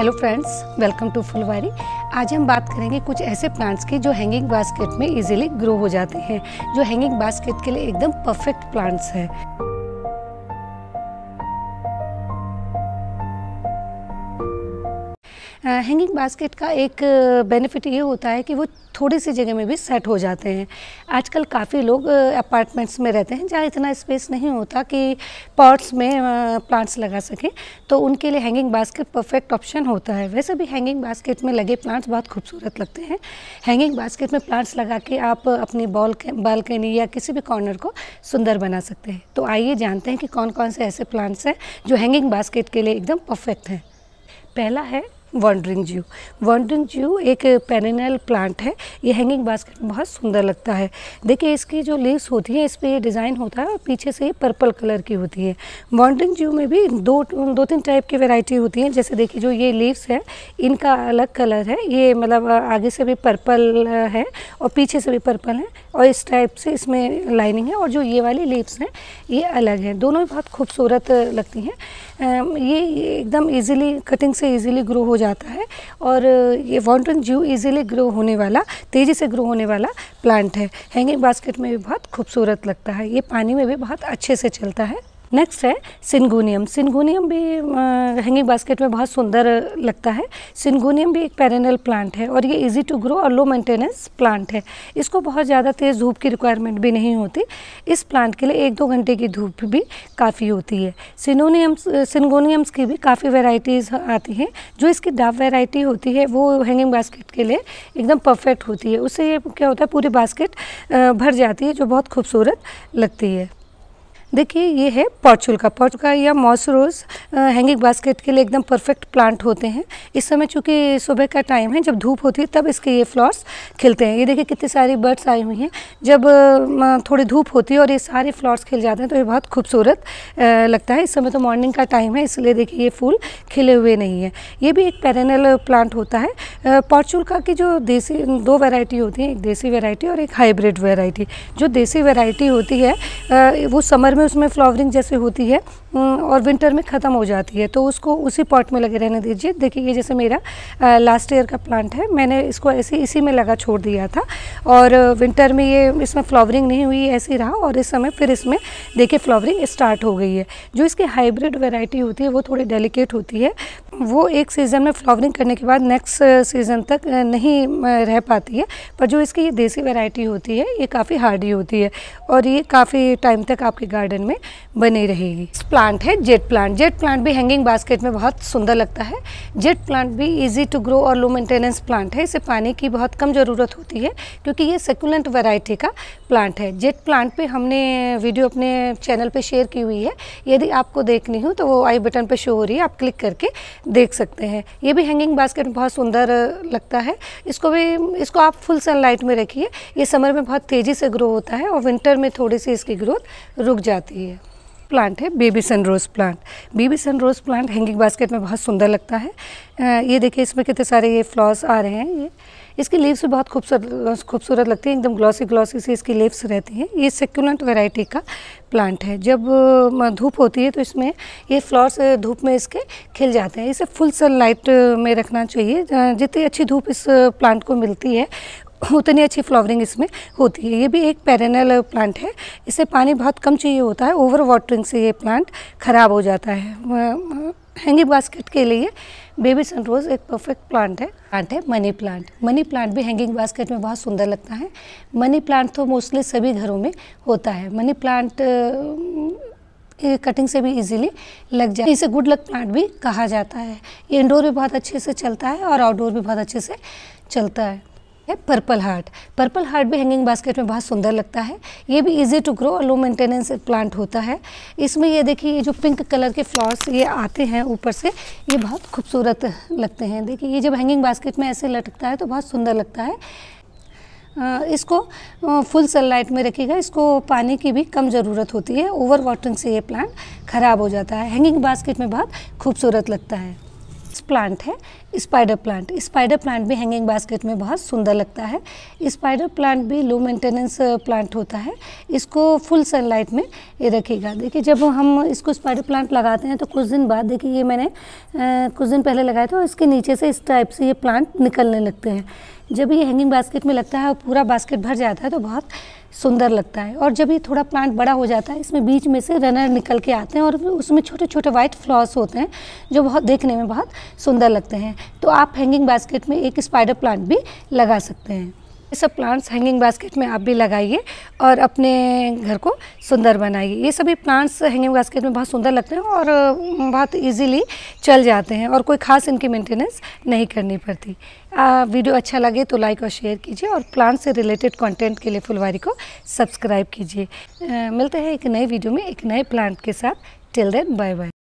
hello friends welcome to Phulwari आज हम बात करेंगे कुछ ऐसे प्लांट्स की जो हैंगिंग बास्केट में इजीली ग्रो हो जाते हैं जो हैंगिंग बास्केट के लिए एकदम परफेक्ट प्लांट्स हैं हैंगिंग बास्केट का एक बेनिफिट ये होता है कि वो थोड़ी सी जगह में भी सेट हो जाते हैं आजकल काफ़ी लोग अपार्टमेंट्स में रहते हैं जहाँ इतना स्पेस नहीं होता कि पॉट्स में प्लांट्स लगा सकें तो उनके लिए हैंगिंग बास्केट परफेक्ट ऑप्शन होता है वैसे भी हैंगिंग बास्केट में लगे प्लांट्स बहुत खूबसूरत लगते हैं हैंगिंग बास्केट में प्लांट्स लगा के आप अपनी बॉल बालकनी या किसी भी कॉर्नर को सुंदर बना सकते हैं तो आइए जानते हैं कि कौन कौन से ऐसे प्लांट्स हैं जो हैंगिंग बास्केट के लिए एकदम परफेक्ट हैं पहला है वंडरिंग ज्यू वंडरिंग ज्यू एक पेरेनल प्लांट है ये हैंगिंग बास्केट में बहुत सुंदर लगता है देखिए इसकी जो लीव्स होती हैं इस पर ये डिज़ाइन होता है और पीछे से ये पर्पल कलर की होती है वंडरिंग ज्यू में भी दो दो तीन टाइप की वेराइटी होती है जैसे देखिए जो ये लीव्स है इनका अलग कलर है ये मतलब आगे से भी पर्पल है और पीछे से भी पर्पल है और इस टाइप से इसमें लाइनिंग है और जो ये वाली लीव्स हैं ये अलग हैं दोनों बहुत खूबसूरत लगती हैं ये एकदम ईजिली कटिंग से ईजिली ग्रो हो हो जाता है और ये वॉन्टन जू इजीली ग्रो होने वाला तेज़ी से ग्रो होने वाला प्लांट है हैंगिंग बास्केट में भी बहुत खूबसूरत लगता है ये पानी में भी बहुत अच्छे से चलता है नेक्स्ट है सिंगोनियम सिंगोनियम भी हैंगिंग बास्केट में बहुत सुंदर लगता है सिंगोनियम भी एक पेरेनल प्लांट है और ये इजी टू ग्रो और लो मेंटेनेंस प्लांट है इसको बहुत ज़्यादा तेज़ धूप की रिक्वायरमेंट भी नहीं होती इस प्लांट के लिए एक दो घंटे की धूप भी काफ़ी होती है सिनोनियम सिंगोनियम्स की भी काफ़ी वेराइटीज़ आती हैं जो इसकी डाप वेराइटी होती है वो हैंगिंग बास्केट के लिए एकदम परफेक्ट होती है उससे ये क्या होता है पूरी बास्केट भर जाती है जो बहुत खूबसूरत लगती है देखिए ये है पॉर्चुल का पॉर्चुल का या मॉस रोज़ हैंगिंग बास्केट के लिए एकदम परफेक्ट प्लांट होते हैं इस समय चूँकि सुबह का टाइम है जब धूप होती है तब इसके ये फ्लावर्स खिलते हैं ये देखिए कितनी सारी बर्ड्स आई हुई हैं जब थोड़ी धूप होती है और ये सारे फ्लावर्स खिल जाते हैं तो ये बहुत खूबसूरत लगता है इस समय तो मॉर्निंग का टाइम है इसलिए देखिए ये फूल खिले हुए नहीं है ये भी एक पैरनल प्लांट होता है पॉर्चुल का की जो देसी दो वेराइटी होती है एक देसी वेराइटी और एक हाइब्रिड वेराइटी जो देसी वेराइटी होती है वो समर में उसमें फ्लावरिंग जैसे होती है और विंटर में ख़त्म हो जाती है तो उसको उसी पॉट में लगे रहने दीजिए देखिए ये जैसे मेरा लास्ट ईयर का प्लांट है मैंने इसको ऐसे इसी में लगा छोड़ दिया था और विंटर में ये इसमें फ्लावरिंग नहीं हुई ऐसे रहा और इस समय फिर इसमें देखिए फ्लावरिंग स्टार्ट हो गई है जो इसकी हाइब्रिड वेराइटी होती है वो थोड़ी डेलीकेट होती है वो एक सीज़न में फ्लावरिंग करने के बाद नेक्स्ट सीज़न तक नहीं रह पाती है पर जो इसकी ये देसी वेराइटी होती है ये काफ़ी हार्डी होती है और ये काफ़ी टाइम तक आपकी गार्डन गार्डन में बनी रहेगी प्लांट है जेट प्लांट जेट प्लांट भी हैंगिंग बास्केट में बहुत सुंदर लगता है जेट प्लांट भी ईजी टू ग्रो और लो मेंटेनेंस प्लांट है इसे पानी की बहुत कम ज़रूरत होती है क्योंकि ये सेकुलेंट वैरायटी का प्लांट है जेट प्लांट पे हमने वीडियो अपने चैनल पर शेयर की हुई है यदि आपको देखनी हो तो वो आई बटन पर शो हो रही है आप क्लिक करके देख सकते हैं ये भी हैंगिंग बास्केट बहुत सुंदर लगता है इसको भी इसको आप फुल सनलाइट में रखिए ये समर में बहुत तेज़ी से ग्रो होता है और विंटर में थोड़ी सी इसकी ग्रोथ रुक जाती है जाती है प्लांट है baby sunrose plant baby sunrose plant hanging basket में बहुत सुंदर लगता है ये देखिए इसमें कितने सारे ये फ्लॉर्स आ रहे हैं ये इसकी लीव्स भी बहुत खूबसूरत खूबसूरत लगती है एकदम ग्लॉसी ग्लॉसी सी इसकी लीव्स रहती हैं ये सेक्यूलेंट वेराइटी का प्लांट है जब धूप होती है तो इसमें ये फ्लॉर्स धूप में इसके खिल जाते हैं इसे फुल सन लाइट में रखना चाहिए जितनी अच्छी धूप इस प्लांट को मिलती है उतनी अच्छी फ्लावरिंग इसमें होती है ये भी एक पेरेनल प्लांट है इसे पानी बहुत कम चाहिए होता है ओवर वाटरिंग से ये प्लांट ख़राब हो जाता है हैंगिंग बास्केट के लिए बेबी सनरोज़ एक परफेक्ट प्लांट है प्लांट है मनी प्लांट मनी प्लांट भी हैंगिंग बास्केट में बहुत सुंदर लगता है मनी प्लांट तो मोस्टली सभी घरों में होता है मनी प्लांट कटिंग से भी इजीली लग जाए इसे गुड लक प्लांट भी कहा जाता है ये इंडोर भी बहुत अच्छे से चलता है और आउटडोर भी बहुत अच्छे से चलता है है पर्पल हार्ट पर्पल हार्ट भी हैंगिंग बास्केट में बहुत सुंदर लगता है ये भी इजी टू ग्रो और लो मेंटेनेंस प्लांट होता है इसमें ये देखिए ये जो पिंक कलर के फ्लावर्स ये आते हैं ऊपर से ये बहुत खूबसूरत लगते हैं देखिए ये जब हैंगिंग बास्केट में ऐसे लटकता है तो बहुत सुंदर लगता है इसको फुल सनलाइट में रखिएगा इसको पानी की भी कम ज़रूरत होती है ओवर वाटरिंग से ये प्लांट ख़राब हो जाता है हैंगिंग बास्केट में बहुत खूबसूरत लगता है प्लांट है स्पाइडर प्लांट स्पाइडर प्लांट भी हैंगिंग बास्केट में बहुत सुंदर लगता है स्पाइडर प्लांट भी लो मेंटेनेंस प्लांट होता है इसको फुल सनलाइट में ये रखेगा देखिए जब हम इसको स्पाइडर प्लांट लगाते हैं तो कुछ दिन बाद देखिए ये मैंने आ, uh, कुछ दिन पहले लगाया था और इसके नीचे से इस टाइप से ये प्लांट निकलने लगते हैं जब ये हैंगिंग बास्केट में लगता है और पूरा बास्केट भर जाता है तो बहुत सुंदर लगता है और जब ये थोड़ा प्लांट बड़ा हो जाता है इसमें बीच में से रनर निकल के आते हैं और उसमें छोटे छोटे वाइट फ्लॉस होते हैं जो बहुत देखने में बहुत सुंदर लगते हैं तो आप हैंगिंग बास्केट में एक स्पाइडर प्लांट भी लगा सकते हैं ये सब प्लांट्स हैंगिंग बास्केट में आप भी लगाइए और अपने घर को सुंदर बनाइए ये सभी प्लांट्स हैंगिंग बास्केट में बहुत सुंदर लगते हैं और बहुत इजीली चल जाते हैं और कोई ख़ास इनकी मेंटेनेंस नहीं करनी पड़ती आ, वीडियो अच्छा लगे तो लाइक और शेयर कीजिए और प्लांट से रिलेटेड कॉन्टेंट के लिए फुलवारी को सब्सक्राइब कीजिए मिलते हैं एक नए वीडियो में एक नए प्लांट के साथ टिल देन बाय बाय